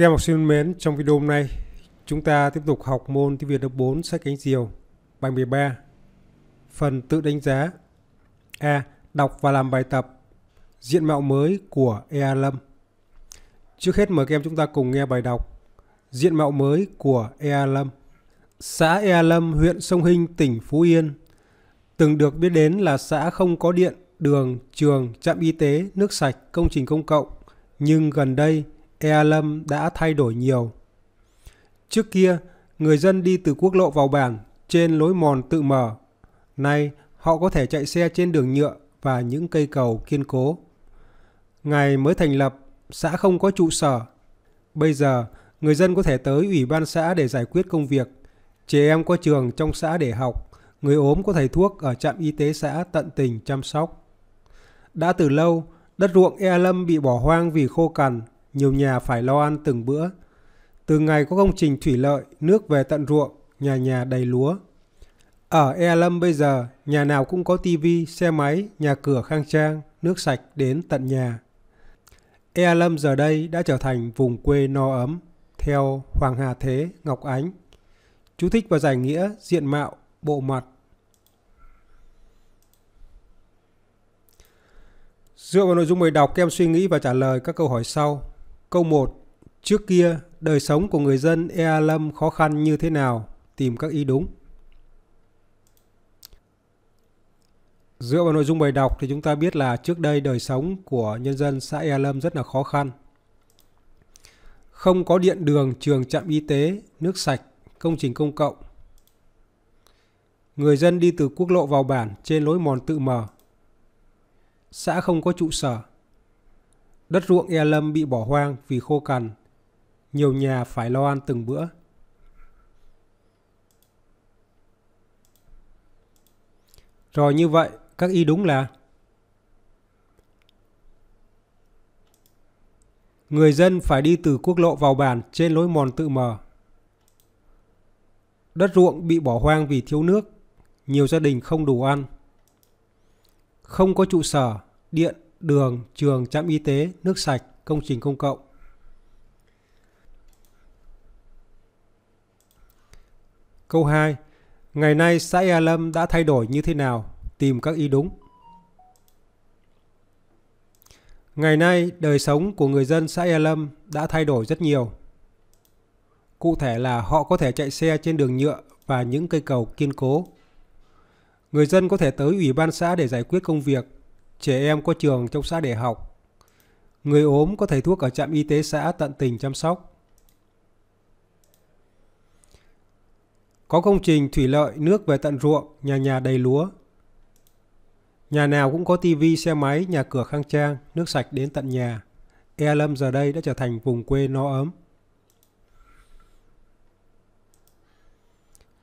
Các em học sinh mến, trong video hôm nay chúng ta tiếp tục học môn tiếng Việt lớp 4 sách cánh diều bài 13 phần tự đánh giá A. Đọc và làm bài tập Diện mạo mới của EA Lâm Trước hết mời các em chúng ta cùng nghe bài đọc Diện mạo mới của EA Lâm Xã EA Lâm, huyện Sông Hinh, tỉnh Phú Yên từng được biết đến là xã không có điện, đường, trường, trạm y tế, nước sạch, công trình công cộng. Nhưng gần đây, Ea Lâm đã thay đổi nhiều. Trước kia, người dân đi từ quốc lộ vào bản trên lối mòn tự mở. Nay, họ có thể chạy xe trên đường nhựa và những cây cầu kiên cố. Ngày mới thành lập, xã không có trụ sở. Bây giờ, người dân có thể tới ủy ban xã để giải quyết công việc. Trẻ em có trường trong xã để học, người ốm có thầy thuốc ở trạm y tế xã tận tình chăm sóc. Đã từ lâu, đất ruộng E Lâm bị bỏ hoang vì khô cằn, nhiều nhà phải lo ăn từng bữa. Từ ngày có công trình thủy lợi, nước về tận ruộng, nhà nhà đầy lúa. Ở E Lâm bây giờ, nhà nào cũng có tivi, xe máy, nhà cửa khang trang, nước sạch đến tận nhà. E Lâm giờ đây đã trở thành vùng quê no ấm, theo Hoàng Hà Thế, Ngọc Ánh. Chú thích và giải nghĩa diện mạo, bộ mặt. Dựa vào nội dung bài đọc, các em suy nghĩ và trả lời các câu hỏi sau. Câu 1. Trước kia, đời sống của người dân Ea Lâm khó khăn như thế nào? Tìm các ý đúng. Dựa vào nội dung bài đọc thì chúng ta biết là trước đây đời sống của nhân dân xã Ea Lâm rất là khó khăn. Không có điện đường, trường trạm y tế, nước sạch, công trình công cộng. Người dân đi từ quốc lộ vào bản trên lối mòn tự mở. Xã không có trụ sở. Đất ruộng E Lâm bị bỏ hoang vì khô cằn. Nhiều nhà phải lo ăn từng bữa. Rồi như vậy, các y đúng là Người dân phải đi từ quốc lộ vào bản trên lối mòn tự mờ. Đất ruộng bị bỏ hoang vì thiếu nước, nhiều gia đình không đủ ăn. Không có trụ sở, điện đường, trường, trạm y tế, nước sạch, công trình công cộng. Câu 2. Ngày nay xã Ea Lâm đã thay đổi như thế nào? Tìm các ý đúng. Ngày nay, đời sống của người dân xã Ea Lâm đã thay đổi rất nhiều. Cụ thể là họ có thể chạy xe trên đường nhựa và những cây cầu kiên cố. Người dân có thể tới ủy ban xã để giải quyết công việc trẻ em có trường trong xã để học. Người ốm có thầy thuốc ở trạm y tế xã tận tình chăm sóc. Có công trình thủy lợi nước về tận ruộng, nhà nhà đầy lúa. Nhà nào cũng có tivi, xe máy, nhà cửa khang trang, nước sạch đến tận nhà. E Lâm giờ đây đã trở thành vùng quê no ấm.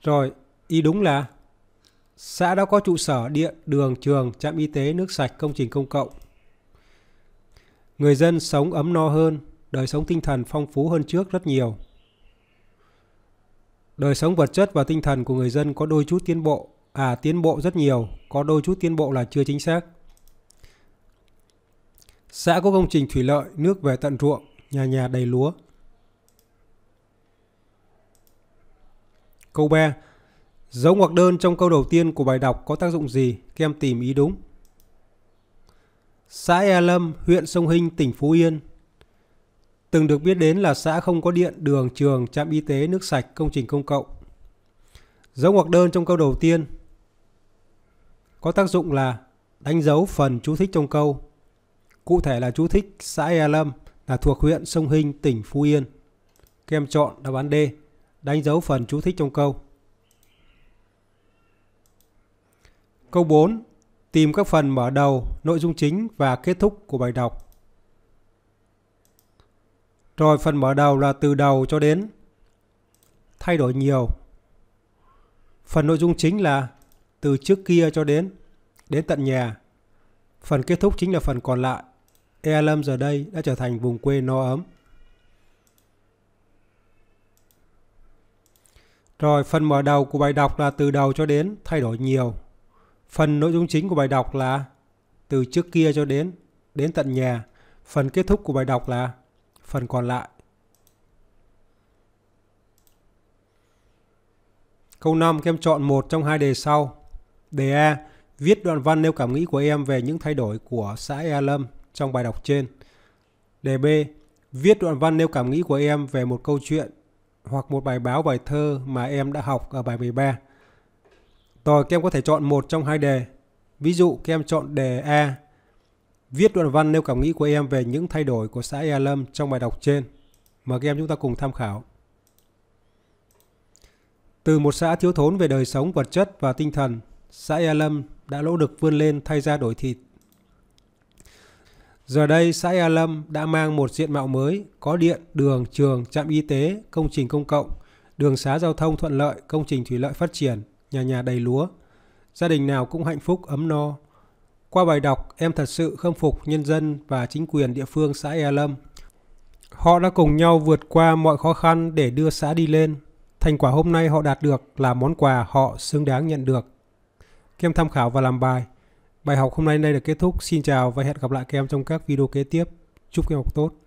Rồi, y đúng là Xã đã có trụ sở, điện, đường, trường, trạm y tế, nước sạch, công trình công cộng. Người dân sống ấm no hơn, đời sống tinh thần phong phú hơn trước rất nhiều. Đời sống vật chất và tinh thần của người dân có đôi chút tiến bộ, à tiến bộ rất nhiều, có đôi chút tiến bộ là chưa chính xác. Xã có công trình thủy lợi, nước về tận ruộng, nhà nhà đầy lúa. Câu 3. Dấu ngoặc đơn trong câu đầu tiên của bài đọc có tác dụng gì? Các em tìm ý đúng. Xã E Lâm, huyện Sông Hinh, tỉnh Phú Yên từng được biết đến là xã không có điện, đường, trường, trạm y tế, nước sạch, công trình công cộng. Dấu ngoặc đơn trong câu đầu tiên có tác dụng là đánh dấu phần chú thích trong câu. Cụ thể là chú thích xã E Lâm là thuộc huyện Sông Hinh, tỉnh Phú Yên. Các em chọn đáp án D, đánh dấu phần chú thích trong câu. Câu 4. Tìm các phần mở đầu, nội dung chính và kết thúc của bài đọc. Rồi phần mở đầu là từ đầu cho đến thay đổi nhiều. Phần nội dung chính là từ trước kia cho đến đến tận nhà. Phần kết thúc chính là phần còn lại. E Lâm giờ đây đã trở thành vùng quê no ấm. Rồi phần mở đầu của bài đọc là từ đầu cho đến thay đổi nhiều. Phần nội dung chính của bài đọc là từ trước kia cho đến đến tận nhà. Phần kết thúc của bài đọc là phần còn lại. Câu 5 các em chọn một trong hai đề sau. Đề A viết đoạn văn nêu cảm nghĩ của em về những thay đổi của xã Ea Lâm trong bài đọc trên. Đề B viết đoạn văn nêu cảm nghĩ của em về một câu chuyện hoặc một bài báo bài thơ mà em đã học ở bài 13. Rồi các em có thể chọn một trong hai đề. Ví dụ các em chọn đề A. Viết đoạn văn nêu cảm nghĩ của em về những thay đổi của xã Ea Lâm trong bài đọc trên. Mời các em chúng ta cùng tham khảo. Từ một xã thiếu thốn về đời sống vật chất và tinh thần, xã Ea Lâm đã lỗ lực vươn lên thay ra đổi thịt. Giờ đây, xã Ea Lâm đã mang một diện mạo mới, có điện, đường, trường, trạm y tế, công trình công cộng, đường xá giao thông thuận lợi, công trình thủy lợi phát triển, nhà nhà đầy lúa. Gia đình nào cũng hạnh phúc ấm no. Qua bài đọc, em thật sự khâm phục nhân dân và chính quyền địa phương xã E Lâm. Họ đã cùng nhau vượt qua mọi khó khăn để đưa xã đi lên. Thành quả hôm nay họ đạt được là món quà họ xứng đáng nhận được. Kem tham khảo và làm bài. Bài học hôm nay đây là kết thúc. Xin chào và hẹn gặp lại các em trong các video kế tiếp. Chúc các em học tốt.